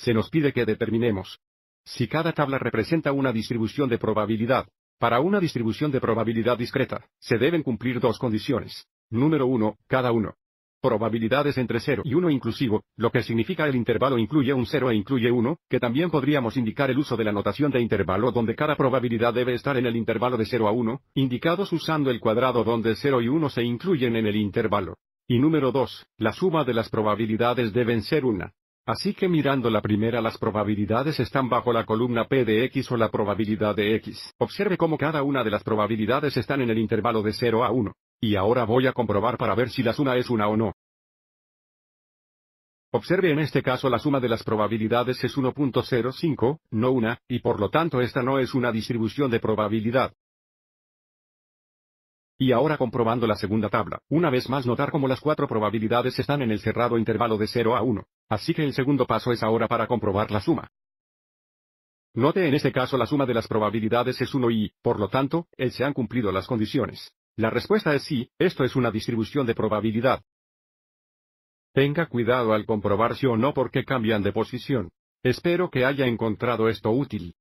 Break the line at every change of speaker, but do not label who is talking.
se nos pide que determinemos. Si cada tabla representa una distribución de probabilidad, para una distribución de probabilidad discreta, se deben cumplir dos condiciones. Número 1, cada uno. Probabilidades entre 0 y 1 inclusivo, lo que significa el intervalo incluye un 0 e incluye 1, que también podríamos indicar el uso de la notación de intervalo donde cada probabilidad debe estar en el intervalo de 0 a 1, indicados usando el cuadrado donde 0 y 1 se incluyen en el intervalo. Y número 2, la suma de las probabilidades deben ser una. Así que mirando la primera las probabilidades están bajo la columna P de X o la probabilidad de X. Observe cómo cada una de las probabilidades están en el intervalo de 0 a 1. Y ahora voy a comprobar para ver si la suma es una o no. Observe en este caso la suma de las probabilidades es 1.05, no una, y por lo tanto esta no es una distribución de probabilidad. Y ahora comprobando la segunda tabla, una vez más notar cómo las cuatro probabilidades están en el cerrado intervalo de 0 a 1. Así que el segundo paso es ahora para comprobar la suma. Note en este caso la suma de las probabilidades es 1 y, por lo tanto, él se han cumplido las condiciones. La respuesta es sí, esto es una distribución de probabilidad. Tenga cuidado al comprobar si o no porque cambian de posición. Espero que haya encontrado esto útil.